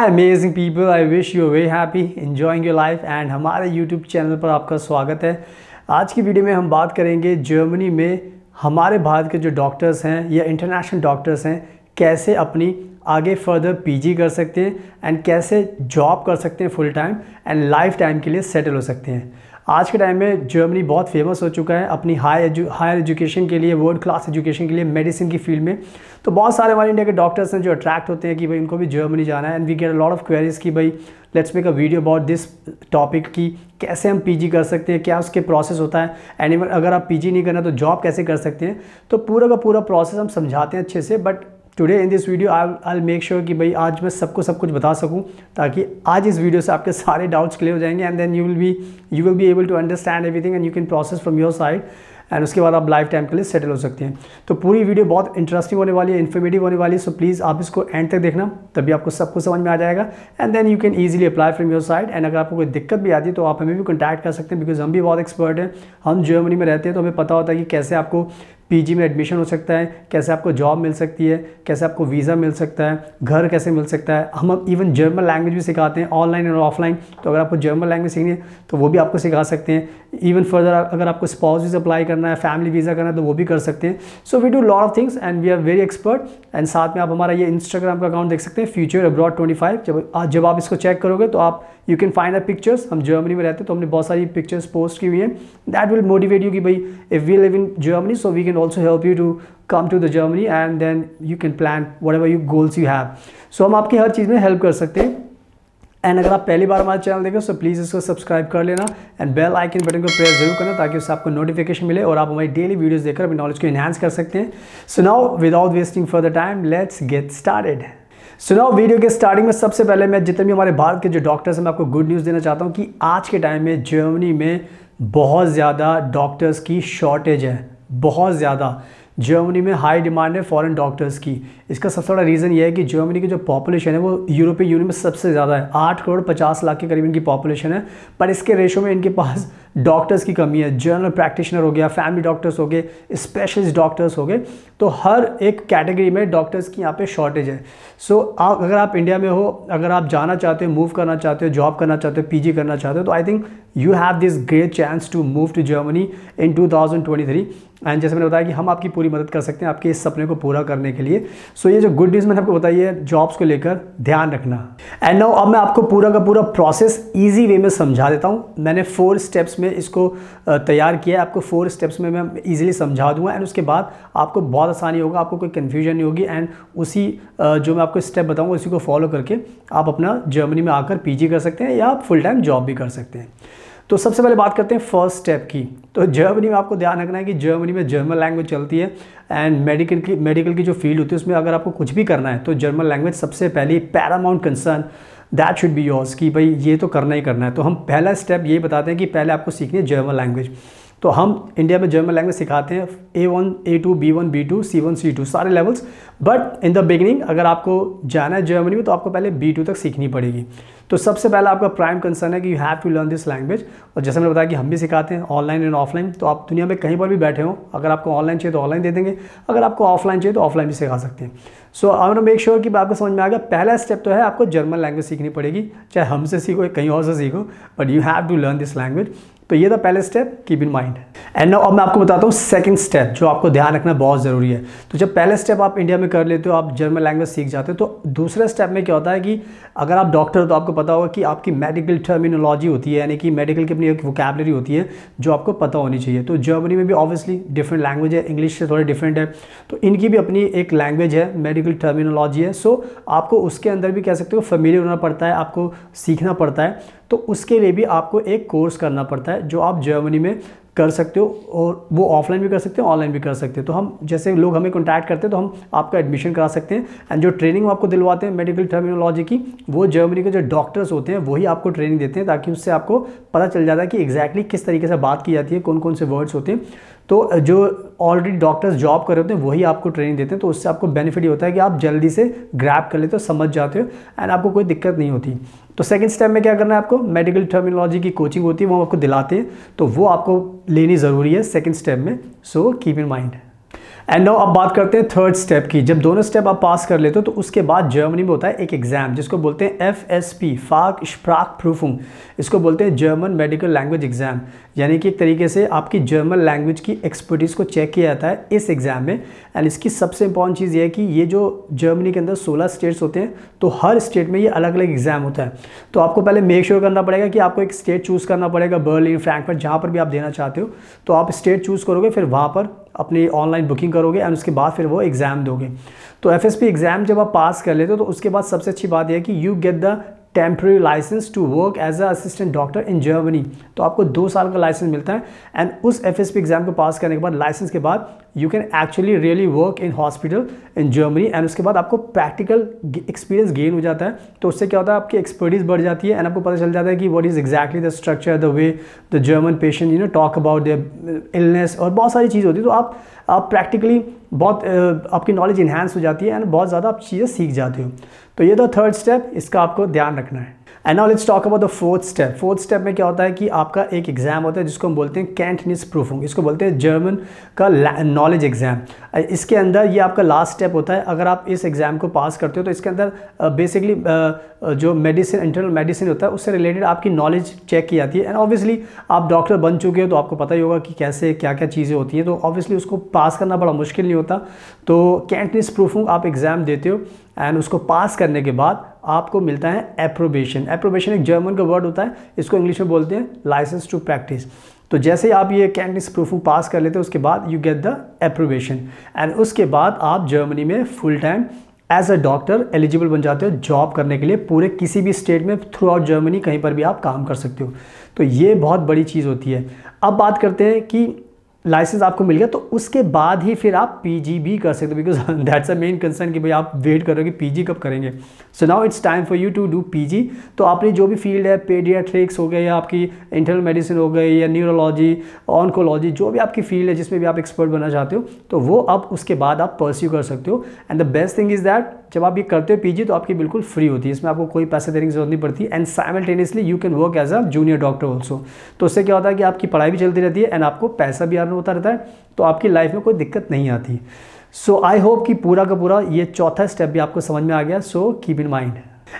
High amazing people I wish you very happy enjoying your life and हमारे YouTube channel पर आपका स्वागत है आज की वीडियो में हम बात करेंगे जर्मनी में हमारे भारत के जो डॉक्टर्स हैं या इंटरनेशनल डॉक्टर्स हैं कैसे अपनी आगे फर्दर पीजी कर सकते हैं एंड कैसे जॉब कर सकते हैं full time and life time के लिए सेटल हो सकते हैं आज के टाइम में जर्मनी बहुत फेमस हो चुका है अपनी हाई एजु हायर एजुकेशन के लिए वर्ल्ड क्लास एजुकेशन के लिए मेडिसिन की फील्ड में तो बहुत सारे हमारे इंडिया के डॉक्टर्स हैं जो अट्रैक्ट होते हैं कि भाई उनको भी जर्मनी जाना है and we get lot of queries कि भाई let's make a video about this topic की कैसे हम पीजी कर सकते हैं क्या उसके प्रोसेस होता है एनिमल अगर आप पीजी नहीं करना तो जॉब कैसे कर सकते हैं तो पूरा का पूरा प्रोसेस हम समझाते हैं अच्छे से but today in this video I I make sure कि भाई आज मैं सबको सब कुछ बता सकूं ताकि आज इस वीडियो से आपके सारे डाउट्स क्लियर हो जाएंगे and then you will be you will be able to understand everything and you can process from your side and उसके बाद आप लाइफ टाइम के लिए सेटल हो सकते हैं तो पूरी वीडियो बहुत इंटरेस्टिंग होने वाली है इन्फॉर्मेटिव होने वाली है सो प्लीज़ आप इसको एंड तक देखना तभी आपको सब कुछ समझ में आ जाएगा and then you can easily apply from your side and अगर आपको कोई दिक्कत भी आती है तो आप हमें भी कॉन्टैक्ट कर सकते हैं बिकॉज हम भी बहुत एक्सपर्ट हैं हम जर्मनी में रहते हैं तो हमें पता होता है कि कैसे आपको पीजी में एडमिशन हो सकता है कैसे आपको जॉब मिल सकती है कैसे आपको वीज़ा मिल सकता है घर कैसे मिल सकता है हम इवन जर्मन लैंग्वेज भी सिखाते हैं ऑनलाइन और ऑफलाइन तो अगर आपको जर्मन लैंग्वेज सीखनी है तो वो भी आपको सिखा सकते हैं इवन फर्दर अगर आपको स्पॉज वीज़ अप्लाई करना है फैमिली वीज़ा करना है तो वो भी कर सकते हैं so we do lot of things and we are very expert and साथ में आप हमारा ये इंस्टाग्राम का अकाउंट देख सकते हैं फ्यूचर अब्रॉड ट्वेंटी फाइव जब जब आप इसको चेक करोगे तो आप you can find a pictures हम जर्मनी में रहते तो हमने बहुत सारी पिक्चर्स पोस्ट की हुई हैं दैट विल मोटिवेट यू कि भाई if we live in Germany so we can also help you to come to the Germany and then you can plan whatever you goals you have so हम आपकी हर चीज़ में help कर सकते हैं and अगर आप पहली बार हमारे चैनल देखें तो प्लीज़ इसको सब्सक्राइब कर लेना एंड बेल आइकन बटन को प्रेस जरूर करना ताकि उससे आपको नोटिफिकेशन मिले और आप हमारी डेली वीडियोस देखकर अपनी नॉलेज को इन्हांस कर सकते हैं so now without wasting the time let's get started सुनाओ वीडियो के स्टार्टिंग में सबसे पहले मैं जितने भी हमारे भारत के जो डॉक्टर्स हैं मैं आपको गुड न्यूज़ देना चाहता हूँ कि आज के टाइम में जर्मनी में बहुत ज़्यादा डॉक्टर्स की शॉर्टेज है बहुत ज़्यादा जर्मनी में हाई डिमांड है फॉरेन डॉक्टर्स की इसका सबसे बड़ा रीज़न ये है कि जर्मनी की जो पॉपुलेशन है वो यूरोपीय यूनियन में सबसे ज़्यादा है आठ करोड़ पचास लाख के करीब इनकी पॉपुलेशन है पर इसके रेशो में इनके पास डॉक्टर्स की कमी है जनरल प्रैक्टिशनर हो गया फैमिली डॉक्टर्स हो गए स्पेशलिस्ट डॉक्टर्स हो गए तो हर एक कैटेगरी में डॉक्टर्स की यहाँ पे शॉर्टेज है सो so, आप अगर आप इंडिया में हो अगर आप जाना चाहते हो मूव करना चाहते हो जॉब करना चाहते हो पीजी करना चाहते हो तो I think you have this great chance to move to Germany in 2023 and जैसे मैंने बताया कि हम आपकी पूरी मदद कर सकते हैं आपके इस सपने को पूरा करने के लिए सो so, ये जो गुड न्यूज़ मैंने आपको बताई है जॉब्स को लेकर ध्यान रखना एंड नाउ अब मैं आपको पूरा का पूरा प्रोसेस ईजी वे में समझा देता हूँ मैंने फोर स्टेप्स में इसको तैयार किया है आपको फोर स्टेप्स में मैं ईजिली समझा दूंगा एंड उसके बाद आपको बहुत आसानी होगा आपको कोई कन्फ्यूजन नहीं होगी एंड उसी जो मैं आपको स्टेप बताऊँगा उसी को फॉलो करके आप अपना जर्मनी में आकर पी कर सकते हैं या आप फुल टाइम जॉब भी कर सकते हैं तो सबसे पहले बात करते हैं फर्स्ट स्टेप की तो जर्मनी में आपको ध्यान रखना है कि जर्मनी में जर्मन लैंग्वेज चलती है एंड मेडिकल की मेडिकल की जो फील्ड होती है उसमें अगर आपको कुछ भी करना है तो जर्मन लैंग्वेज सबसे पहले paramount concern that should be yours कि भाई ये तो करना ही करना है तो हम पहला स्टेप ये बताते हैं कि पहले आपको सीखनी है जर्मन लैंग्वेज तो हम इंडिया में जर्मन लैंग्वेज सिखाते हैं A one A two B one B two C one C two सारे levels but in the beginning अगर आपको जाना है जर्मनी में तो आपको पहले बी टू तक सीखनी पड़ेगी तो सबसे पहले आपका प्राइम कंसर्न है कि you have to learn this language और जैसे मैंने बताया कि हम भी सिखाते हैं ऑनलाइन एंड ऑफलाइन तो आप दुनिया में कहीं पर भी बैठे हो अगर आपको ऑनलाइन चाहिए तो ऑनलाइन दे देंगे अगर आपको ऑफलाइन चाहिए तो ऑफलाइन भी सिखा सकते हैं so I know make sure कि आपको समझ में आएगा पहला स्टेप तो है आपको जर्मन लैंग्वेज सीखनी पड़ेगी चाहे हमसे सीखो या कहीं और से सीखो but you have to learn this language तो ये था पहले step keep in mind and now अब मैं आपको बताता हूँ सेकंड स्टेप जो आपको ध्यान रखना बहुत ज़रूरी है तो जब पहले स्टेप आप इंडिया में कर लेते हो आप जर्मन लैंग्वेज सीख जाते हो तो दूसरे स्टेप में क्या होता है कि अगर आप डॉक्टर हो तो आपको पता होगा कि आपकी मेडिकल टर्मिनोलॉजी होती है यानी कि मेडिकल की अपनी एक वोकेबलरी होती है जो आपको पता होनी चाहिए तो जर्मनी में भी ऑब्वियसली डिफरेंट लैंग्वेज है इंग्लिश से थोड़ी डिफरेंट है तो इनकी भी अपनी एक लैंग्वेज है मेडिकल टर्मिनोलॉजी है सो आपको उसके अंदर भी कह सकते हो फेमिलियर होना पड़ता है आपको सीखना पड़ता है तो उसके लिए भी आपको एक कोर्स करना पड़ता है जो आप जर्मनी में कर सकते हो और वो ऑफलाइन भी कर सकते हो ऑनलाइन भी कर सकते हो तो हम जैसे लोग हमें कॉन्टैक्ट करते हैं तो हम आपका एडमिशन करा सकते हैं एंड जो ट्रेनिंग आपको दिलवाते हैं मेडिकल टर्मिनोलॉजी की वो जर्मनी के जो डॉक्टर्स होते हैं वही आपको ट्रेनिंग देते हैं ताकि उससे आपको पता चल जाता है कि एग्जैक्टली exactly किस तरीके से बात की जाती है कौन कौन से वर्ड्स होते हैं तो जो ऑलरेडी डॉक्टर्स जॉब कर रहे होते हैं वही आपको ट्रेनिंग देते हैं तो उससे आपको बेनिफिट ये होता है कि आप जल्दी से ग्रैप कर लेते हो समझ जाते हो एंड आपको कोई दिक्कत नहीं होती तो सेकंड स्टेप में क्या करना है आपको मेडिकल टर्मिनोलॉजी की कोचिंग होती है वो आपको दिलाते हैं तो वो आपको लेनी ज़रूरी है सेकंड स्टेप में so keep in mind and now अब बात करते हैं थर्ड स्टेप की जब दोनों स्टेप आप पास कर लेते हो तो उसके बाद जर्मनी में होता है एक एग्ज़ाम जिसको बोलते हैं एफ एस पी फाक स्प्राक प्रूफुंग इसको बोलते हैं जर्मन मेडिकल लैंग्वेज एग्ज़ाम यानी कि एक तरीके से आपकी जर्मन लैंग्वेज की एक्सपर्टीज़ को चेक किया जाता है इस एग्ज़ाम में एंड इसकी सबसे इंपॉर्टेंट चीज़ यह है कि ये जो जर्मनी के अंदर सोलह स्टेट्स होते हैं तो हर स्टेट में ये अलग अलग एग्ज़ाम होता है तो आपको पहले मेक श्योर sure करना पड़ेगा कि आपको एक स्टेट चूज़ करना पड़ेगा बर्लिन फ्रैंकफर्ट जहाँ पर भी आप देना चाहते हो तो आप स्टेट चूज़ करोगे फिर वहाँ पर अपनी ऑनलाइन बुकिंग करोगे एंड उसके बाद फिर वो एग्ज़ाम दोगे तो एफ एग्ज़ाम जब आप पास कर लेते हो तो उसके बाद सबसे अच्छी बात यह है कि you get the temporary license to work as a assistant doctor in Germany तो आपको दो साल का लाइसेंस मिलता है एंड उस एफ एस पी एग्ज़ाम को पास करने के बाद लाइसेंस के बाद you can actually really work in hospital in Germany and उसके बाद आपको प्रैक्टिकल एक्सपीरियंस गेन हो जाता है तो उससे क्या होता है आपकी एक्सपर्टीज़ बढ़ जाती है एंड आपको पता चल जाता है कि what is exactly the structure the way the German patient you know talk about the illness और बहुत सारी चीज़ होती है तो आप आप प्रैक्टिकली बहुत आपकी नॉलेज इन्हांस हो जाती है एंड बहुत ज़्यादा आप चीज़ें सीख जाते हो तो ये था थर्ड स्टेप इसका आपको ध्यान रखना है and now let's talk about the fourth step fourth step में क्या होता है कि आपका एक एग्जाम होता है जिसको हम बोलते हैं कैंटनिस प्रूफिंग इसको बोलते हैं जर्मन का नॉलेज एग्जाम इसके अंदर ये आपका लास्ट स्टेप होता है अगर आप इस एग्जाम को पास करते हो तो इसके अंदर बेसिकली uh, जो मेडिसिन इंटरनल मेडिसिन होता है उससे रिलेटेड आपकी नॉलेज चेक की जाती है एंड ऑब्वियसली आप डॉक्टर बन चुके हो तो आपको पता ही होगा कि कैसे क्या क्या चीज़ें होती हैं तो ऑब्वियसली उसको पास करना बड़ा मुश्किल नहीं होता तो कैंटनिस प्रूफिंग आप एग्ज़ाम देते हो एंड उसको पास करने के बाद आपको मिलता है अप्रोबेशन अप्रोबेशन एक जर्मन का वर्ड होता है इसको इंग्लिश में बोलते हैं लाइसेंस टू प्रैक्टिस तो जैसे आप ये कैंडिस प्रूफ पास कर लेते हैं उसके बाद you get the approbation and उसके बाद आप जर्मनी में full time as a doctor eligible बन जाते हो जॉब करने के लिए पूरे किसी भी स्टेट में थ्रू आउट जर्मनी कहीं पर भी आप काम कर सकते हो तो ये बहुत बड़ी चीज़ होती है अब बात करते हैं कि लाइसेंस आपको मिल गया तो उसके बाद ही फिर आप भी कर सकते हो because that's a main concern कि भाई आप वेट कर रहे हो कि पीजी कब करेंगे so now it's time for you to do PG तो आपने जो भी फील्ड है पेडियाट्रिक्स हो गए या आपकी इंटरनल मेडिसिन हो गई या न्यूरोलॉजी ऑनकोलॉजी जो भी आपकी फील्ड है जिसमें भी आप एक्सपर्ट बनना चाहते हो तो वो आप उसके बाद आप परस्यू कर सकते हो and the best thing is that जब आप ये करते हो पीजी तो आपकी बिल्कुल फ्री होती है इसमें आपको कोई पैसे देने की जरूरत नहीं पड़ती and simultaneously you can work as a junior doctor also तो उससे क्या होता है कि आपकी पढ़ाई भी चलती रहती है एंड आपको पैसा भी अर्न होता रहता है तो आपकी लाइफ में कोई दिक्कत नहीं आती सो आई होप कि पूरा का पूरा ये चौथा स्टेप भी आपको समझ में आ गया so keep in mind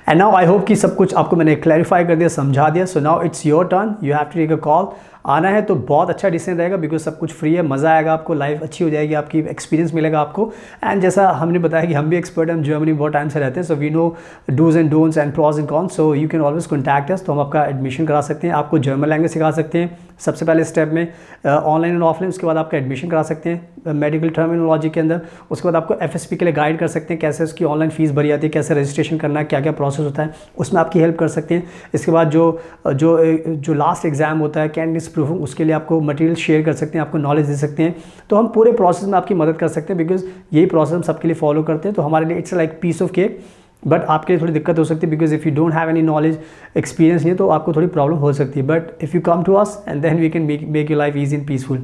and now I hope कि सब कुछ आपको मैंने क्लैरिफाई कर दिया समझा दिया so now it's your turn you have to take a call आना है तो बहुत अच्छा डिसीजन रहेगा बिकॉज सब कुछ फ्री है मज़ा आएगा आपको लाइफ अच्छी हो जाएगी आपकी एक्सपीरियंस मिलेगा आपको एंड जैसा हमने बताया कि हम भी एक्सपर्ट हम जर्मनी बहुत टाइम से रहते हैं so we know dos and don'ts and pros and cons so you can always contact us तो हम आपका एडमिशन करा सकते हैं आपको जर्मन लैंग्वेज सिखा सकते हैं सबसे पहले स्टेप में ऑनलाइन एंड ऑफलाइन उसके बाद आपका एडमिशन करा सकते हैं मेडिकल टर्मिनोलॉजी के अंदर उसके बाद आपको एफ के लिए गाइड कर सकते हैं कैसे उसकी ऑनलाइन फीस भरी जाती है कैसे रजिस्ट्रेशन करना है क्या क्या प्रोसेस होता है उसमें आपकी हेल्प कर सकते हैं इसके बाद जो जो जो लास्ट एग्ज़ाम होता है कैंडिस प्रूफिंग उसके लिए आपको मटेरियल शेयर कर सकते हैं आपको नॉलेज दे सकते हैं तो हम पूरे प्रोसेस में आपकी मदद कर सकते हैं बिकॉज यही प्रोसेस हम सबके लिए फॉलो करते हैं तो हमारे लिए it's like piece of cake but आपके लिए थोड़ी दिक्कत हो सकती है because if you don't have any knowledge experience नहीं तो आपको थोड़ी प्रॉब्लम हो सकती है but if you come to us and then we can make make you life easy and peaceful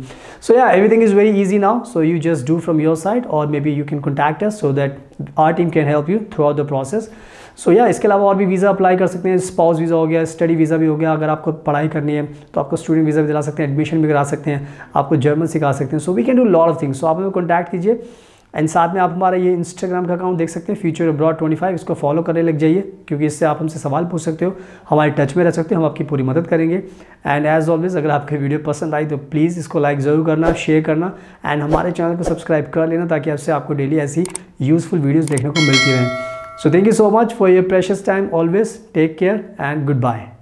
so yeah everything is very easy now so you just do from your side और maybe you can contact us so that our team can help you throughout the process so yeah इसके अलावा और भी visa apply कर सकते हैं spouse visa हो गया स्टडी वीज़ा भी हो गया अगर आपको पढ़ाई करनी है तो आपको स्टूडेंट वीज़ा भी दिला सकते हैं एडमिशन भी करा सकते हैं आपको जर्मन सिखा सकते हैं so we can do lot of things so आप हमें कॉन्टैक्ट कीजिए एंड साथ में आप हमारा ये इंस्टाग्राम का अकाउंट देख सकते हैं फ्यूचर अब्रॉड फाइव इसको फॉलो करने लग जाइए क्योंकि इससे आप हमसे सवाल पूछ सकते हो हमारे टच में रह सकते हो हम आपकी पूरी मदद करेंगे एंड एज ऑलवेज अगर आपकी वीडियो पसंद आई तो प्लीज़ इसको लाइक ज़रूर करना शेयर करना एंड हमारे चैनल को सब्सक्राइब कर लेना ताकि आपसे आपको डेली ऐसी यूज़फुल वीडियोज़ देखने को मिलती रहें So thank you so much for your precious time always. Take care and goodbye.